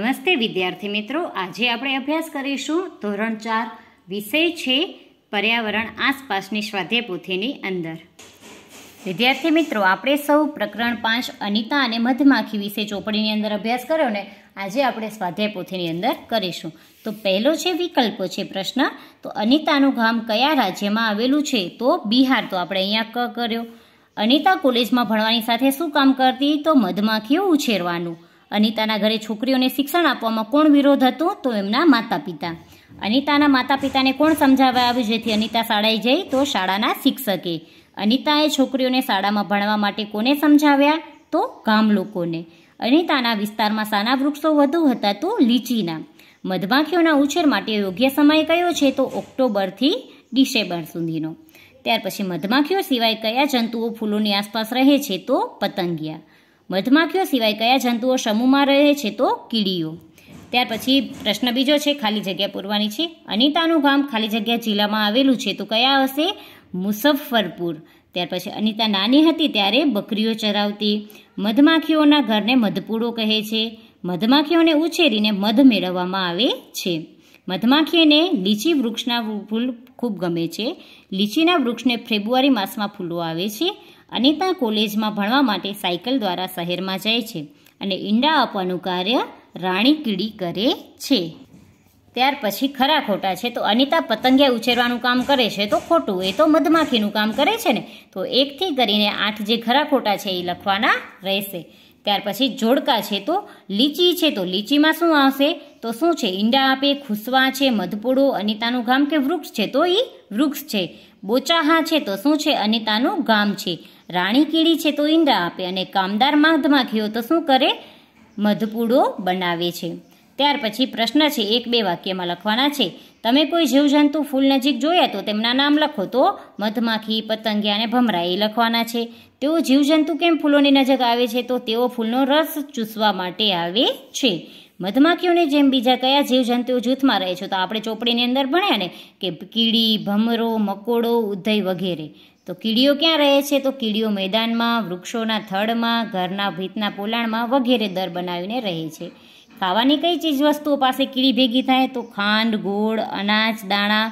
નમસ્તે વિદ્યાર્થી મિત્રો આજે આપણે અભ્યાસ કરીશું ધોરણ ચાર વિષય છે પર્યાવરણ આસપાસની સ્વાધ્યાય પોથીની અંદર વિદ્યાર્થી મિત્રો આપણે સૌ પ્રકરણ પાંચ અનિતા અને મધમાખી વિશે ચોપડીની અંદર અભ્યાસ કર્યો ને આજે આપણે સ્વાધ્યાય પોથીની અંદર કરીશું તો પહેલો છે વિકલ્પો છે પ્રશ્ન તો અનિતાનું ગામ કયા રાજ્યમાં આવેલું છે તો બિહાર તો આપણે અહીંયા ક કર્યો અનિતા કોલેજમાં ભણવાની સાથે શું કામ કરતી તો મધમાખીઓ ઉછેરવાનું અનિતાના ઘરે છોકરીઓને શિક્ષણ આપવામાં કોણ વિરોધ હતો તો એમના માતા પિતા અનિતાના માતા પિતાને કોણ સમજાવવા આવ્યું જેથી અનિતા શાળાએ જઈ તો શાળાના શિક્ષકે અનિતાએ છોકરીઓને શાળામાં ભણવા માટે કોને સમજાવ્યા તો ગામ લોકોને અનિતાના વિસ્તારમાં સાના વૃક્ષો વધુ હતા તો લીચીના મધમાખીઓના ઉછેર માટે યોગ્ય સમય કયો છે તો ઓક્ટોબરથી ડિસેમ્બર સુધીનો ત્યાર પછી મધમાખીઓ સિવાય કયા જંતુઓ ફૂલોની આસપાસ રહે છે તો પતંગિયા મધમાખીઓ સિવાય કયા જંતુઓ સમૂહમાં રહે છે તો કીડીઓ ત્યાર પછી પ્રશ્ન બીજો છે ખાલી જગ્યા પૂરવાની છે અનિતાનું ગામ ખાલી જગ્યા જિલ્લામાં આવેલું છે તો કયા હશે મુઝફ્ફરપુર ત્યાર પછી અનિતા નાની હતી ત્યારે બકરીઓ ચરાવતી મધમાખીઓના ઘરને મધપુડો કહે છે મધમાખીઓને ઉછેરીને મધ મેળવવામાં આવે છે મધમાખીને લીચી વૃક્ષના ફૂલ ખૂબ ગમે છે લીચીના વૃક્ષને ફેબ્રુઆરી માસમાં ફૂલો આવે છે અનિતા કોલેજમાં ભણવા માટે સાયકલ દ્વારા શહેરમાં જાય છે અને ઈંડા આપવાનું કાર્ય રાણી કીડી કરે છે ત્યાર પછી ખરા ખોટા છે તો અનિતા પતંગિયા ઉછેરવાનું કામ કરે છે તો ખોટું એ તો મધમાખીનું કામ કરે છે ને તો એકથી કરીને આઠ જે ખરા ખોટા છે એ લખવાના રહેશે ત્યાર પછી જોડકા છે તો લીચી છે તો લીચીમાં શું આવશે તો શું છે ઈંડા આપે ખુસવા છે મધપોડો અનિતાનું ગામ કે વૃક્ષ છે તો એ વૃક્ષ છે બોચાહા છે તો શું છે અનિતાનું ગામ છે રાણી કીડી છે તો ઈંડા આપે અને કામદાર મધમાખીઓ તો શું કરે મધપૂડો બનાવે છે ત્યાર પછી પ્રશ્ન છે એક બે વાક્યમાં લખવાના છે તમે કોઈ જીવજંતુ ફૂલ નજીક જોયા તો તેમના નામ લખો તો મધમાખી પતંગિયા અને ભમરા એ લખવાના છે તેઓ જીવજંતુ કેમ ફૂલોની નજીક આવે છે તો તેઓ ફૂલનો રસ ચૂસવા માટે આવે છે મધમાખીઓની જેમ બીજા કયા જીવજંતુઓ જૂથમાં રહે છે તો આપણે ચોપડીની અંદર ભણ્યા ને કે કીડી ભમરો મકોડો ઉધય વગેરે તો કીડીઓ ક્યાં રહે છે તો કીડીઓ મેદાનમાં વૃક્ષોના થડમાં ઘરના ભીતના પોલાણમાં વગેરે દર બનાવીને રહે છે ખાવાની કઈ ચીજવસ્તુઓ પાસે કીડી ભેગી થાય તો ખાંડ ગોળ અનાજ દાણા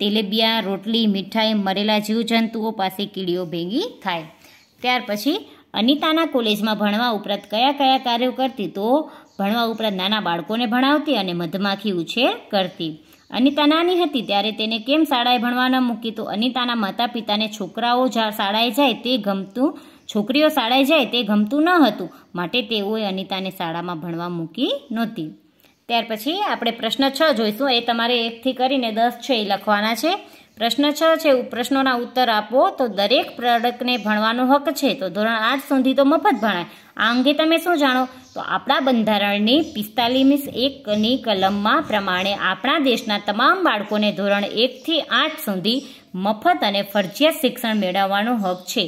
તેલેબિયા રોટલી મીઠાઈ મરેલા જીવજંતુઓ પાસે કીડીઓ ભેગી થાય ત્યાર પછી અનિતાના કોલેજમાં ભણવા ઉપરાંત કયા કયા કાર્યો કરતી તો ભણવા ઉપરાંત નાના બાળકોને ભણાવતી અને મધમાખી ઉછેર કરતી અનિતા નાની હતી ત્યારે તેને કેમ શાળાએ ભણવા ન મૂકી તો અનિતાના માતા પિતાને છોકરાઓ શાળાએ જાય તે ગમતું છોકરીઓ શાળાએ જાય તે ગમતું ન હતું માટે તેઓએ અનિતાને શાળામાં ભણવા મૂકી નહોતી ત્યાર પછી આપણે પ્રશ્ન છ જોઈશું એ તમારે એકથી કરીને દસ છે એ લખવાના છે પ્રશ્ન છ છે પ્રશ્નોના ઉત્તર આપો તો દરેક પ્રોડક્ટને ભણવાનો હક છે તો ધોરણ આઠ સુધી તો મફત ભણાય આ અંગે તમે શું જાણો તો આપણા બંધારણની પિસ્તાલીસ એકની કલમમાં પ્રમાણે આપણા દેશના તમામ બાળકોને ધોરણ એકથી આઠ સુધી મફત અને ફરજિયાત શિક્ષણ મેળવવાનો હક છે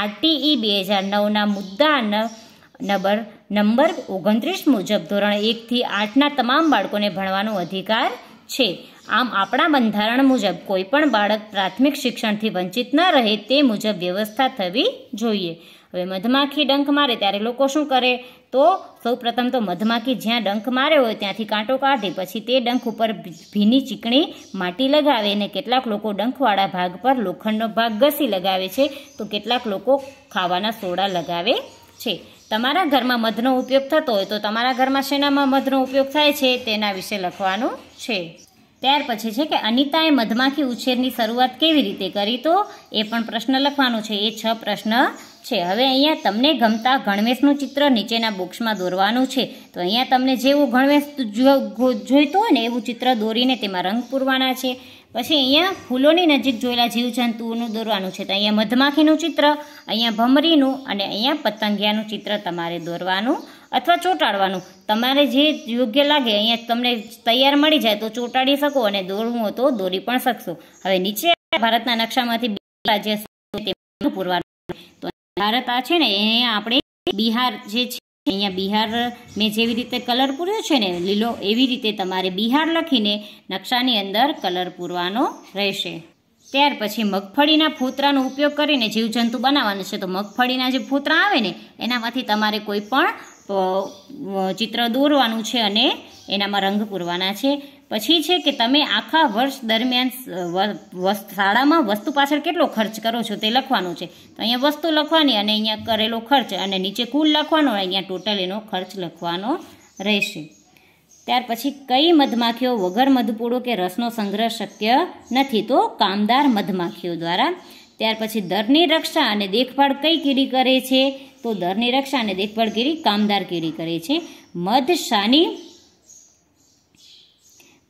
આરટીઈ બે હજાર નવના મુદ્દા નંબર નંબર ઓગણત્રીસ મુજબ ધોરણ એકથી આઠના તમામ બાળકોને ભણવાનો અધિકાર છે આમ આપણા બંધારણ મુજબ કોઈપણ બાળક પ્રાથમિક શિક્ષણથી વંચિત ન રહે તે મુજબ વ્યવસ્થા થવી જોઈએ હવે મધમાખી ડંખ મારે ત્યારે લોકો શું કરે તો સૌપ્રથમ તો મધમાખી જ્યાં ડંખ માર્યો હોય ત્યાંથી કાંટો કાઢે પછી તે ડંખ ઉપર ભીની ચીકણી માટી લગાવે અને કેટલાક લોકો ડંખવાળા ભાગ પર લોખંડનો ભાગ ઘસી લગાવે છે તો કેટલાક લોકો ખાવાના સોડા લગાવે છે તમારા ઘરમાં મધનો ઉપયોગ થતો હોય તો તમારા ઘરમાં શેનામાં મધનો ઉપયોગ થાય છે તેના વિશે લખવાનું છે ત્યાર પછી છે કે અનિતાએ મધમાખી ઉછેરની શરૂઆત કેવી રીતે કરી તો એ પણ પ્રશ્ન લખવાનો છે એ છ પ્રશ્ન છે હવે અહીંયા તમને ગમતા ગણવેશનું ચિત્ર નીચેના બોક્સમાં દોરવાનું છે તો અહીંયા તમને જેવું ગણવેશ જોઈતું હોય ને એવું ચિત્ર દોરીને તેમાં રંગ પૂરવાના છે પછી અહીંયા ફૂલોની નજીક જોયેલા જીવજંતુઓનું દોરવાનું છે તો અહીંયા મધમાખીનું ચિત્ર અહીંયા ભમરીનું અને અહીંયા પતંગિયાનું ચિત્ર તમારે દોરવાનું અથવા ચોંટાડવાનું તમારે જે યોગ્ય લાગે અહીંયા તમને તૈયાર મળી જાય તો ચોંટાડી શકો અને દોરવું હોય તો દોરી પણ શકશો હવે નીચે ભારતના નકશામાંથી રાજ્ય પૂરવાનું તો ભારત આ છે ને એ આપણે બિહાર જે છે અહીંયા બિહાર મેં જેવી રીતે કલર પૂર્યો છે ને લીલો એવી રીતે તમારે બિહાર લખીને નકશાની અંદર કલર પૂરવાનો રહેશે ત્યાર પછી મગફળીના ફૂતરાનો ઉપયોગ કરીને જીવજંતુ બનાવવાનું છે તો મગફળીના જે ફૂતરા આવે ને એનામાંથી તમારે કોઈ પણ ચિત્ર દોરવાનું છે અને એનામાં રંગ પૂરવાના છે પછી છે કે તમે આખા વર્ષ દરમિયાન શાળામાં વસ્તુ પાછળ કેટલો ખર્ચ કરો છો તે લખવાનું છે તો અહીંયા વસ્તુ લખવાની અને અહીંયા કરેલો ખર્ચ અને નીચે કુલ લખવાનો અહીંયા ટોટલ એનો ખર્ચ લખવાનો રહેશે ત્યાર પછી કઈ મધમાખીઓ વગર મધપૂળો કે રસનો સંગ્રહ શક્ય નથી તો કામદાર મધમાખીઓ દ્વારા ત્યાર પછી દરની રક્ષા અને દેખભાળ કઈ કીડી કરે છે તો દરની રક્ષા અને દેખભાળ કીડી કામદાર કીડી કરે છે મધ શાની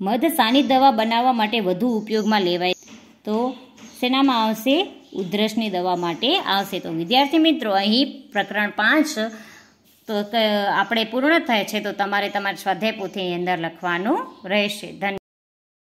મધ સાની દવા બનાવવા માટે વધુ ઉપયોગમાં લેવાય તો શેનામાં આવશે ઉધરસની દવા માટે આવશે તો વિદ્યાર્થી મિત્રો અહીં પ્રકરણ પાંચ તો આપણે પૂર્ણ થાય છે તો તમારે તમારા સ્વાધ્યાય પોથીની અંદર લખવાનું રહેશે ધન્યવાદ